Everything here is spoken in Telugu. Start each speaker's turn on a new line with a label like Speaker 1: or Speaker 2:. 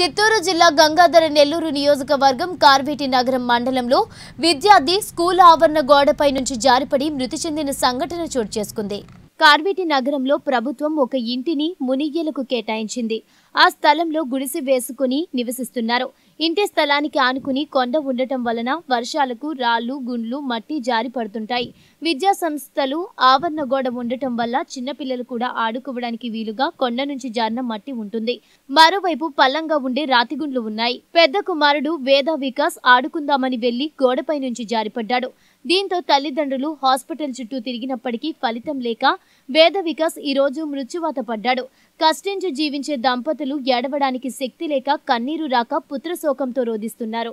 Speaker 1: చిత్తూరు జిల్లా గంగాధర నెల్లూరు నియోజకవర్గం కార్వేటి నగరం మండలంలో విద్యార్థి స్కూల్ ఆవరణ గోడపై నుంచి జారిపడి మృతి చెందిన సంఘటన చోటు చేసుకుంది కార్వేటి నగరంలో ప్రభుత్వం ఒక ఇంటిని మునిగేలకు కేటాయించింది ఆ స్థలంలో గుడిసి వేసుకుని నివసిస్తున్నారు ఇంటి స్థలానికి ఆనుకుని కొండ ఉండటం వలన వర్షాలకు రాళ్లు గుండ్లు మట్టి జారి పడుతుంటాయి విద్యా సంస్థలు ఆవరణ గోడ ఉండటం వల్ల చిన్నపిల్లలు కూడా ఆడుకోవడానికి వీలుగా కొండ నుంచి జారిన మట్టి ఉంటుంది మరోవైపు పల్లంగా ఉండే రాతిగుండ్లు ఉన్నాయి పెద్ద కుమారుడు వేద వికాస్ ఆడుకుందామని వెళ్లి గోడపై నుంచి జారిపడ్డాడు దీంతో తల్లిదండ్రులు హాస్పిటల్ చుట్టూ తిరిగినప్పటికీ ఫలితం లేక వేద వికాస్ ఈరోజు మృత్యువాత పడ్డాడు కష్టించి జీవించే దంపతులు దంపతులు ఏడవడానికి శక్తి లేక కన్నీరు రాక పుత్రశోకంతో రోధిస్తున్నారు